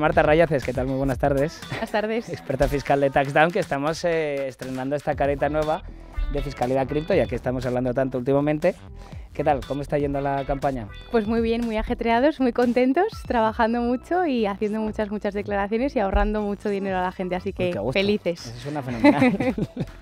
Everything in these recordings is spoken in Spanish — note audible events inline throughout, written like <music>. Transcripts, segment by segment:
Marta Rayaces, ¿qué tal? Muy buenas tardes. Buenas tardes. <laughs> Experta fiscal de TaxDown, que estamos eh, estrenando esta careta nueva de fiscalidad cripto, ya que estamos hablando tanto últimamente. ¿Qué tal? ¿Cómo está yendo la campaña? Pues muy bien, muy ajetreados, muy contentos, trabajando mucho y haciendo muchas, muchas declaraciones y ahorrando mucho dinero a la gente, así que felices. es una fenomenal.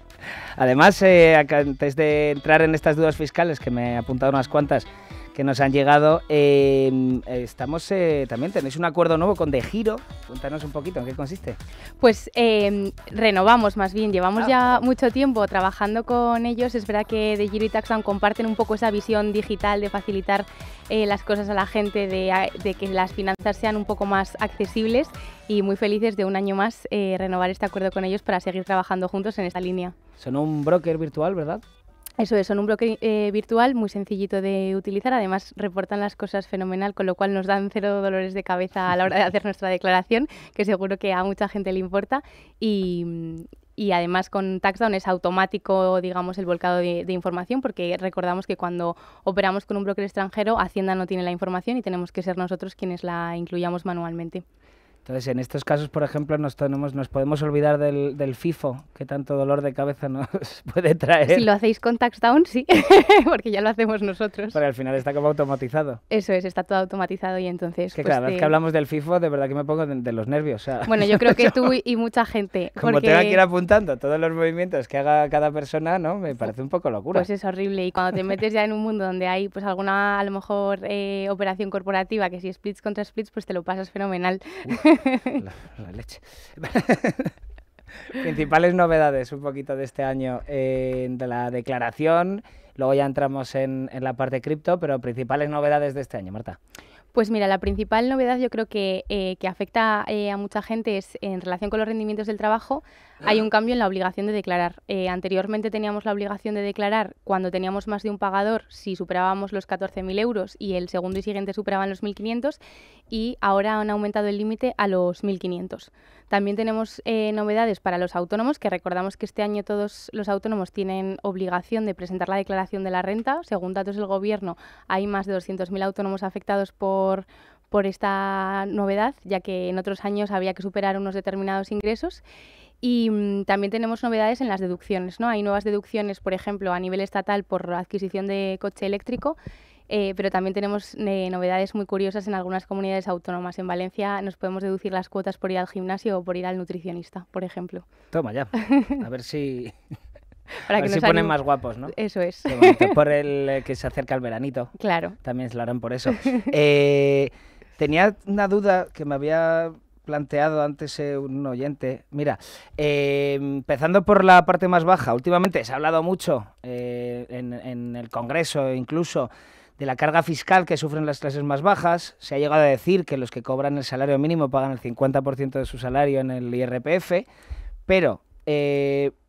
<laughs> Además, eh, antes de entrar en estas dudas fiscales, que me he apuntado unas cuantas, que nos han llegado. Em, estamos eh, también tenéis un acuerdo nuevo con De Giro. Cuéntanos un poquito en qué consiste. Pues em, renovamos más bien. Llevamos ah. ya mucho tiempo trabajando con ellos. Es verdad que De Giro y Taxon comparten un poco esa visión digital de facilitar eh, las cosas a la gente, de, de, que las finanzas sean un poco más accesibles y muy felices de un año más eh, renovar este acuerdo con ellos para seguir trabajando juntos en esta línea. Son un broker virtual, ¿verdad? Eso es, son un broker eh, virtual muy sencillito de utilizar, además reportan las cosas fenomenal, con lo cual nos dan cero dolores de cabeza a la hora de <laughs> hacer nuestra declaración, que seguro que a mucha gente le importa. Y, además con Taxdown es automático, digamos, el volcado de, de, información, porque recordamos que cuando operamos con un broker extranjero, Hacienda no tiene la información y tenemos que ser nosotros quienes la incluyamos manualmente. Entonces, en estos casos, por ejemplo, nos, nos podemos olvidar del, FIFO, que tanto dolor de cabeza nos <laughs> puede traer. Si lo hacéis con TaxDown, sí, <laughs> porque ya lo hacemos nosotros. Pero al final está como automatizado. Eso es, está todo automatizado y entonces... Que pues cada vez que hablamos del FIFO, de verdad que me pongo de, los nervios. bueno, yo creo que <laughs> tú y mucha gente... Como porque... tenga que ir apuntando todos los movimientos que haga cada persona, ¿no? Me parece un poco locura. Pues es horrible. Y cuando te metes ya en un mundo donde hay, pues alguna, a lo mejor, eh, operación corporativa, que si splits contra splits, pues te lo pasas fenomenal. <laughs> la, leche. <laughs> Principales novedades un poquito de este año eh, de la declaración. Luego ya entramos en, la parte cripto, pero principales novedades de este año, Marta. Pues mira, la principal novedad yo creo que, eh, que afecta eh, a mucha gente es en relación con los rendimientos del trabajo, hay un cambio en la obligación de declarar. Eh, anteriormente teníamos la obligación de declarar cuando teníamos más de un pagador si superábamos los 14.000 euros y el segundo y siguiente superaban los 1.500 y ahora han aumentado el límite a los 1.500. También tenemos eh, novedades para los autónomos, que recordamos que este año todos los autónomos tienen obligación de presentar la declaración de la renta. Según datos del Gobierno, hay más de 200.000 autónomos afectados por, por esta novedad, ya que en otros años había que superar unos determinados ingresos. Y mm, también tenemos novedades en las deducciones, ¿no? Hay nuevas deducciones, por ejemplo, a nivel estatal por adquisición de coche eléctrico, eh, pero también tenemos eh, novedades muy curiosas en algunas comunidades autónomas. En Valencia nos podemos deducir las cuotas por ir al gimnasio o por ir al nutricionista, por ejemplo. Toma ya, a ver si... <laughs> Para a ver si ponen más guapos, ¿no? Eso es. Por <laughs> el eh, que se acerca el veranito. Claro. También se lo harán por eso. <laughs> tenía una duda que me había planteado antes eh, un oyente. Mira, eh, empezando por la parte más baja, últimamente se ha hablado mucho eh, en, el Congreso incluso de la carga fiscal que sufren las clases más bajas. Se ha llegado a decir que los que cobran el salario mínimo pagan el 50% de su salario en el IRPF, pero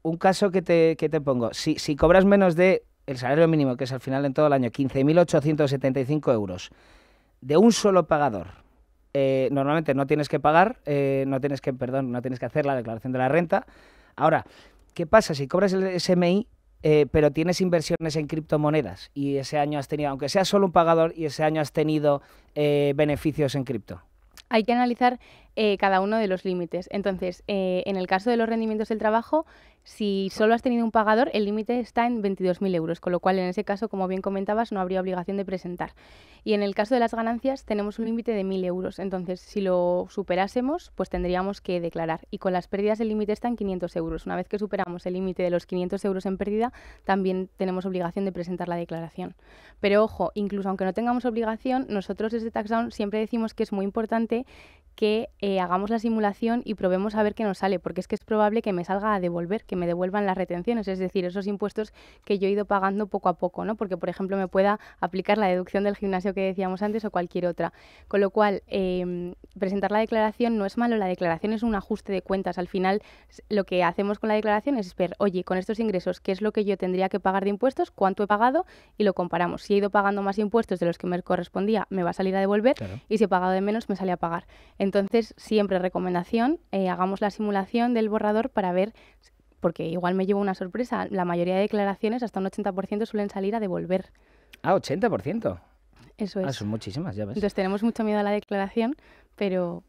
un caso que te, pongo, si, si cobras menos de el salario mínimo, que es al final en todo el año 15.875 euros, de un solo pagador, eh, normalmente no tienes que pagar, eh, no tienes que, perdón, no tienes que hacer la declaración de la renta. Ahora, ¿qué pasa si cobras el SMI, eh, pero tienes inversiones en criptomonedas y ese año has tenido, aunque sea solo un pagador, y ese año has tenido beneficios en cripto? Hay que analizar cada uno de los límites. Entonces, en el caso de los rendimientos del trabajo, si solo has tenido un pagador, el límite está en 22.000 euros, con lo cual en ese caso, como bien comentabas, no habría obligación de presentar. Y en el caso de las ganancias, tenemos un límite de 1.000 euros. Entonces, si lo superásemos, pues tendríamos que declarar. Y con las pérdidas, el límite está en 500 euros. Una vez que superamos el límite de los 500 euros en pérdida, también tenemos obligación de presentar la declaración. Pero ojo, incluso aunque no tengamos obligación, nosotros desde TaxDown siempre decimos que es muy importante que eh, hagamos la simulación y probemos a ver qué nos sale, porque es que es probable que me salga a devolver, que me devuelvan las retenciones, es decir, esos impuestos que yo he ido pagando poco a poco, ¿no? Porque, por ejemplo, me pueda aplicar la deducción del gimnasio que decíamos antes o cualquier otra. Con lo cual, em, presentar la declaración no es malo, la declaración es un ajuste de cuentas. Al final, lo que hacemos con la declaración es ver, oye, con estos ingresos, ¿qué es lo que yo tendría que pagar de impuestos? ¿Cuánto he pagado? Y lo comparamos. Si he ido pagando más impuestos de los que me correspondía, me va a salir a devolver y si he pagado de menos, me sale a pagar. Entonces, siempre recomendación, eh, hagamos la simulación del borrador para ver, porque igual me llevo una sorpresa, la mayoría de declaraciones, hasta un 80%, suelen salir a devolver. Ah, 80%. Eso ah, es. Ah, son muchísimas, ya ves. Entonces tenemos mucho miedo a la declaración, pero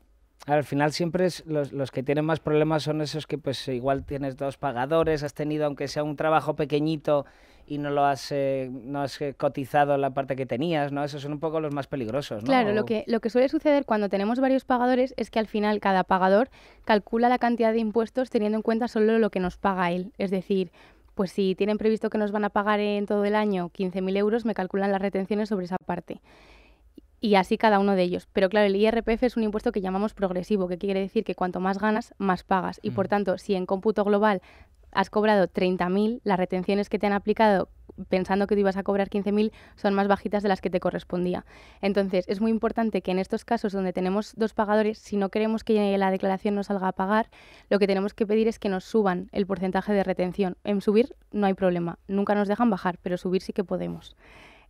al final siempre los, que tienen más problemas son esos que pues igual tienes dos pagadores, has tenido aunque sea un trabajo pequeñito y no lo has, eh, no has eh, cotizado la parte que tenías, ¿no? Esos son un poco los más peligrosos, ¿no? Claro, lo que, lo que suele suceder cuando tenemos varios pagadores es que al final cada pagador calcula la cantidad de impuestos teniendo en cuenta solo lo que nos paga él. Es decir, pues si tienen previsto que nos van a pagar en todo el año 15.000 euros, me calculan las retenciones sobre esa parte y así cada uno de ellos. Pero claro, el IRPF es un impuesto que llamamos progresivo, que quiere decir que cuanto más ganas, más pagas. Y por mm. tanto, si en cómputo global has cobrado 30.000, las retenciones que te han aplicado pensando que tú ibas a cobrar 15.000 son más bajitas de las que te correspondía. Entonces, es muy importante que en estos casos donde tenemos dos pagadores, si no queremos que la declaración nos salga a pagar, lo que tenemos que pedir es que nos suban el porcentaje de retención. En subir no hay problema, nunca nos dejan bajar, pero subir sí que podemos.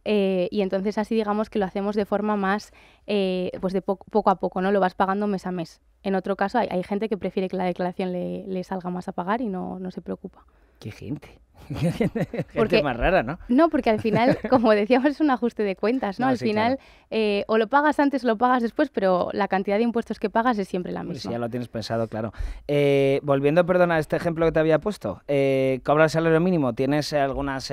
Eh, y entonces así digamos que lo hacemos de forma más, eh, pues de poco a poco, ¿no? Lo vas pagando mes a mes. En otro caso hay, gente que prefiere que la declaración le, salga más a pagar y no, no se preocupa. ¡Qué gente! <laughs> <laughs> gente porque, más rara, ¿no? No, porque al final, <laughs> como decíamos, es un ajuste de cuentas, ¿no? al final, eh, o lo pagas antes o lo pagas después, pero la cantidad de impuestos que pagas es siempre la misma. Sí, ya lo tienes pensado, claro. volviendo, perdona, a este ejemplo que te había puesto, eh, el salario mínimo, tienes algunas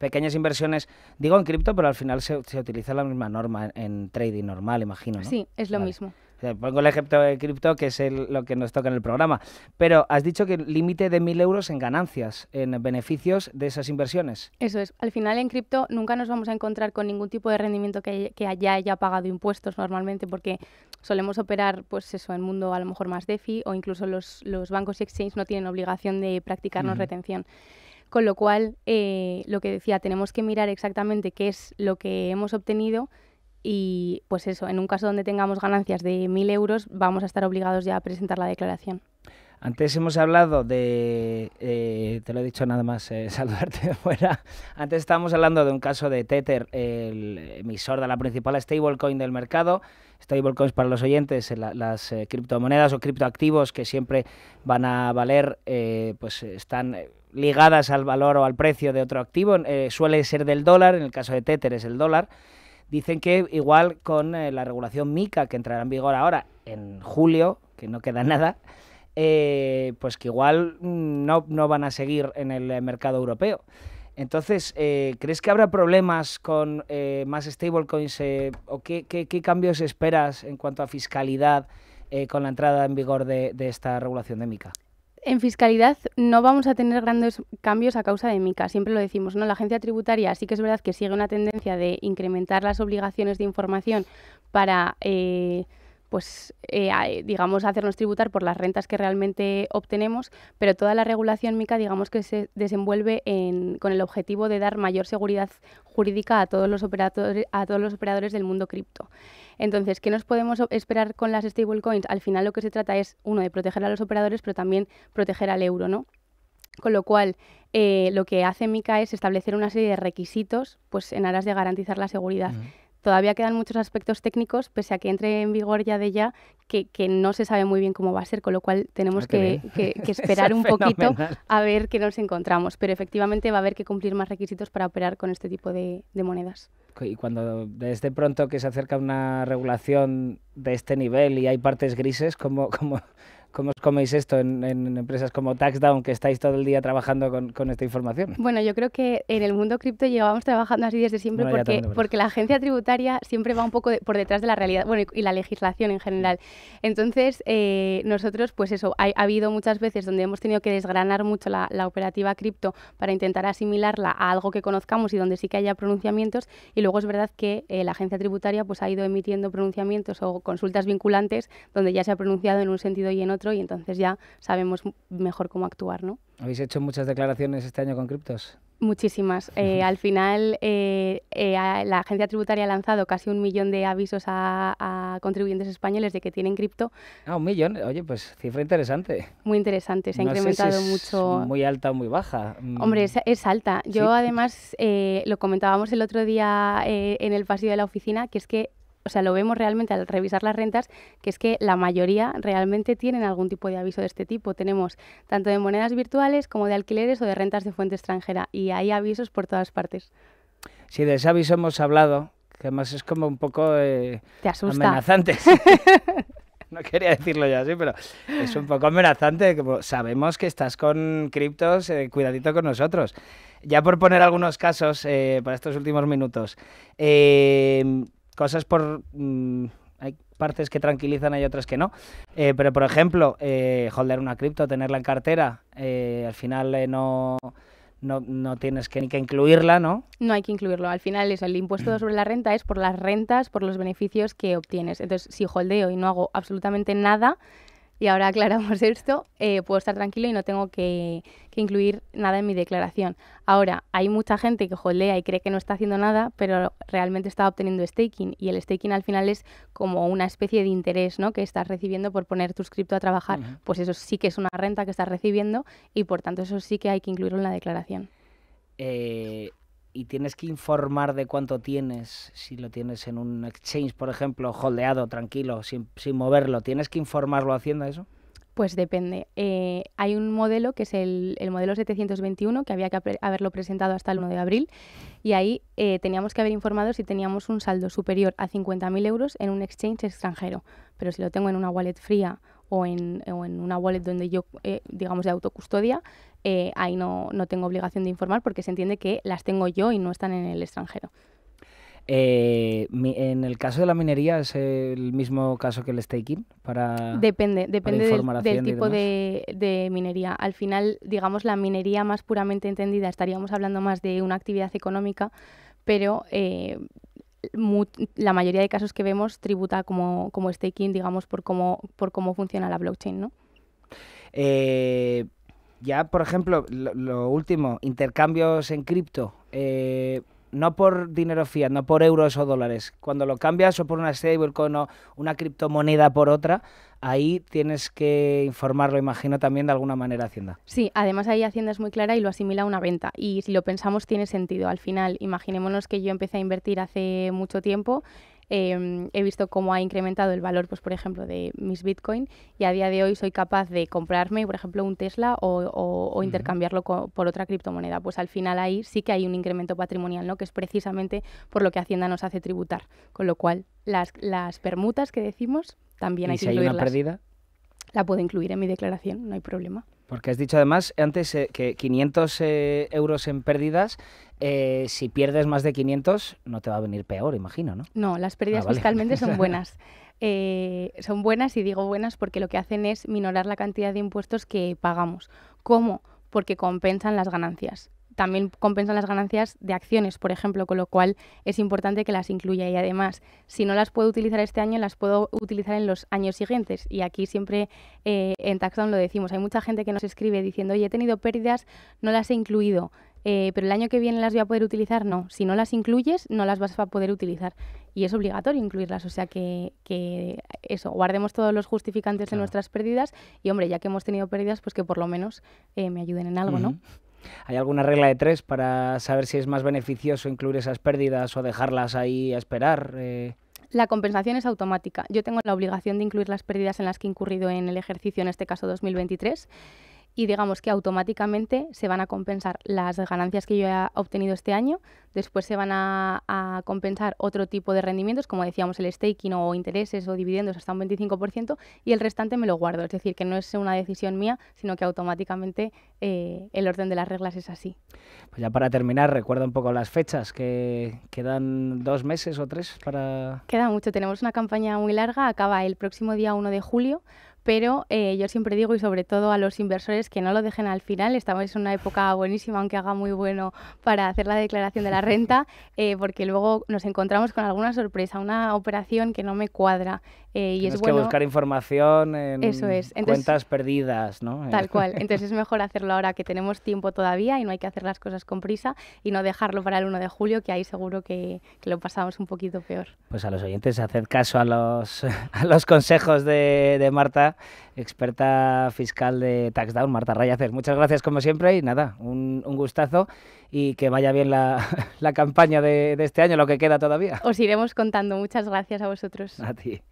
pequeñas inversiones, digo en cripto, pero al final se, utiliza la misma norma en, trading normal, imagino. ¿no? Sí, es lo mismo. Pongo el ejemplo de cripto, que es lo que nos toca en el programa. Pero has dicho que límite de 1.000 euros en ganancias, en beneficios de esas inversiones. Eso es. Al final en cripto nunca nos vamos a encontrar con ningún tipo de rendimiento que, que haya pagado impuestos normalmente, porque solemos operar, pues eso, en mundo a lo mejor más DeFi o incluso los, bancos y exchanges no tienen obligación de practicarnos retención. Con lo cual, eh, lo que decía, tenemos que mirar exactamente qué es lo que hemos obtenido y pues eso, en un caso donde tengamos ganancias de 1.000 euros vamos a estar obligados ya a presentar la declaración. Antes hemos hablado de, eh, te lo he dicho nada más, eh, <laughs> saludarte de fuera. Antes estábamos hablando de un caso de Tether, el emisor de la principal stablecoin del mercado. Stablecoins para los oyentes, las criptomonedas o criptoactivos que siempre van a valer, pues están ligadas al valor o al precio de otro activo, eh, suele ser del dólar, en el caso de Tether es el dólar, dicen que igual con eh, la regulación MICA que entrará en vigor ahora en julio, que no queda <laughs> nada, eh, pues que igual mm, no, no, van a seguir en el mercado europeo. Entonces, ¿crees que habrá problemas con más stablecoins o qué, cambios esperas en cuanto a fiscalidad con la entrada en vigor de esta regulación de MICA? En fiscalidad no vamos a tener grandes cambios a causa de MICA, siempre lo decimos, ¿no? La agencia tributaria sí que es verdad que sigue una tendencia de incrementar las obligaciones de información para eh, pues eh, eh, digamos hacernos tributar por las rentas que realmente obtenemos, pero toda la regulación MICA digamos que se desenvuelve con el objetivo de dar mayor seguridad jurídica a todos los operadores, a todos los operadores del mundo cripto. Entonces, ¿qué nos podemos esperar con las stablecoins? Al final lo que se trata es, uno, de proteger a los operadores, pero también proteger al euro, ¿no? Con lo cual, eh, lo que hace MICA es establecer una serie de requisitos pues, en aras de garantizar la seguridad todavía quedan muchos aspectos técnicos, pese a que entre en vigor ya de ya, que, no se sabe muy bien cómo va a ser, con lo cual tenemos ah, que, <laughs> esperar un poquito a ver qué nos encontramos. Pero efectivamente va a haber que cumplir más requisitos para operar con este tipo de, monedas. Y cuando desde pronto que se acerca una regulación de este nivel y hay partes grises, ¿cómo, como cómo ¿Cómo os coméis esto en, empresas como TaxDown, que estáis todo el día trabajando con, esta información? Bueno, yo creo que en el mundo cripto llevamos trabajando así desde siempre porque, la agencia tributaria siempre va un poco por detrás de la realidad y, la legislación en general. Entonces, eh, nosotros, pues eso, ha, habido muchas veces donde hemos tenido que desgranar mucho la, operativa cripto para intentar asimilarla a algo que conozcamos y donde sí que haya pronunciamientos. Y luego es verdad que eh, la agencia tributaria pues, ha ido emitiendo pronunciamientos o consultas vinculantes donde ya se ha pronunciado en un sentido y en otro y entonces ya sabemos mejor cómo actuar, ¿no? ¿Habéis hecho muchas declaraciones este año con criptos? Muchísimas. <laughs> Eh, al final, eh, eh, la agencia tributaria ha lanzado casi un millón de avisos a, contribuyentes españoles de que tienen cripto. Ah, un millón. Oye, pues cifra interesante. Muy interesante. Se ha incrementado mucho. Muy alta o muy baja. Mm. Hombre, es, alta. Yo además lo comentábamos el otro día en el pasillo de la oficina, que es que o sea, lo vemos realmente al revisar las rentas, que es que la mayoría realmente tienen algún tipo de aviso de este tipo. Tenemos tanto de monedas virtuales como de alquileres o de rentas de fuente extranjera y hay avisos por todas partes. Sí, de ese aviso hemos hablado, que además es como un poco eh, amenazante. <laughs> <laughs> no quería decirlo ya así, pero es un poco amenazante. Como sabemos que estás con criptos, eh, cuidadito con nosotros. Ya por poner algunos casos eh, para estos últimos minutos. Eh, cosas por... Mm, hay partes que tranquilizan, hay otras que no. Eh, pero, por ejemplo, eh, holder una cripto, tenerla en cartera, eh, al final no, no, no, tienes que, que incluirla, ¿no? No hay que incluirlo. Al final, eso, el impuesto sobre la renta es por las rentas, por los beneficios que obtienes. Entonces, si holdeo y no hago absolutamente nada, y ahora aclaramos <laughs> esto, eh, puedo estar tranquilo y no tengo que, incluir nada en mi declaración. Ahora, hay mucha gente que jolea y cree que no está haciendo nada, pero realmente está obteniendo staking y el staking al final es como una especie de interés ¿no? que estás recibiendo por poner tus cripto a trabajar. Pues eso sí que es una renta que estás recibiendo y por tanto eso sí que hay que incluirlo en la declaración. Eh, y tienes que informar de cuánto tienes, si lo tienes en un exchange, por ejemplo, holdeado, tranquilo, sin, moverlo, ¿tienes que informarlo haciendo eso? Pues depende. Eh, hay un modelo que es el, modelo 721, que había que haberlo presentado hasta el 1 de abril, y ahí eh, teníamos que haber informado si teníamos un saldo superior a 50.000 euros en un exchange extranjero. Pero si lo tengo en una wallet fría o en, una wallet donde yo, eh, digamos, de autocustodia, eh, ahí no, tengo obligación de informar porque se entiende que las tengo yo y no están en el extranjero. Eh, en el caso de la minería es el mismo caso que el staking para depende depende del, tipo de, minería. Al final, digamos la minería más puramente entendida estaríamos hablando más de una actividad económica, pero eh, la mayoría de casos que vemos tributa como, como staking, digamos por cómo por cómo funciona la blockchain, ¿no? Eh, ya, por ejemplo, lo, último, intercambios en cripto. Eh, no por dinero fiat, no por euros o dólares. Cuando lo cambias o por una stablecoin o una criptomoneda por otra, ahí tienes que informarlo, imagino, también de alguna manera Hacienda. Sí, además ahí Hacienda es muy clara y lo asimila a una venta. Y si lo pensamos, tiene sentido. Al final, imaginémonos que yo empecé a invertir hace mucho tiempo Em, he visto cómo ha incrementado el valor, pues por ejemplo, de mis Bitcoin y a día de hoy soy capaz de comprarme, por ejemplo, un Tesla o, intercambiarlo por otra criptomoneda. Pues al final ahí sí que hay un incremento patrimonial, ¿no? Que es precisamente por lo que Hacienda nos hace tributar. Con lo cual, las, permutas que decimos también hay que si Hay una pérdida? La puedo incluir en mi declaración, no hay problema. Porque has dicho además antes eh, que 500 eh, euros en pérdidas, eh, si pierdes más de 500 no te va a venir peor, imagino, ¿no? No, las pérdidas ah, fiscalmente son <laughs> buenas. son buenas y digo buenas porque lo que hacen es minorar la cantidad de impuestos que pagamos. ¿Cómo? Porque compensan las ganancias también compensan las ganancias de acciones, por ejemplo, con lo cual es importante que las incluya. Y además, si no las puedo utilizar este año, las puedo utilizar en los años siguientes. Y aquí siempre eh, en Taxdown lo decimos. Hay mucha gente que nos escribe diciendo, oye, he tenido pérdidas, no las he incluido. Eh, pero el año que viene las voy a poder utilizar, no. Si no las incluyes, no las vas a poder utilizar. Y es obligatorio incluirlas. O sea que, eso, guardemos todos los justificantes de nuestras pérdidas y, hombre, ya que hemos tenido pérdidas, pues que por lo menos eh, me ayuden en algo, ¿no? ¿Hay alguna regla de tres para saber si es más beneficioso incluir esas pérdidas o dejarlas ahí a esperar? Eh, la compensación es automática. Yo tengo la obligación de incluir las pérdidas en las que he incurrido en el ejercicio, en este caso 2023 y digamos que automáticamente se van a compensar las ganancias que yo he obtenido este año, después se van a, compensar otro tipo de rendimientos, como decíamos el staking o intereses o dividendos hasta un 25% y el restante me lo guardo, es decir, que no es una decisión mía, sino que automáticamente eh, el orden de las reglas es así. Pues ya para terminar, recuerda un poco las fechas, que quedan dos meses o tres para... Queda mucho, tenemos una campaña muy larga, acaba el próximo día 1 de julio pero eh, yo siempre digo y sobre todo a los inversores que no lo dejen al final, estamos en una época buenísima, aunque haga muy bueno para hacer la declaración de la renta, <laughs> eh, porque luego nos encontramos con alguna sorpresa, una operación que no me cuadra. Eh, y es bueno, que buscar información en eso es. cuentas perdidas, Tal cual. <laughs> Entonces es mejor hacerlo ahora que tenemos tiempo todavía y no hay que hacer las cosas con prisa y no dejarlo para el 1 de julio, que ahí seguro que, lo pasamos un poquito peor. Pues a los oyentes, haced caso a los, <laughs> a los consejos de, de Marta experta fiscal de Taxdown. Marta Rayacer. muchas gracias como siempre y nada, un, gustazo y que vaya bien <laughs> la, campaña de, de este año, lo que queda todavía. Os iremos contando. Muchas gracias a vosotros. A ti.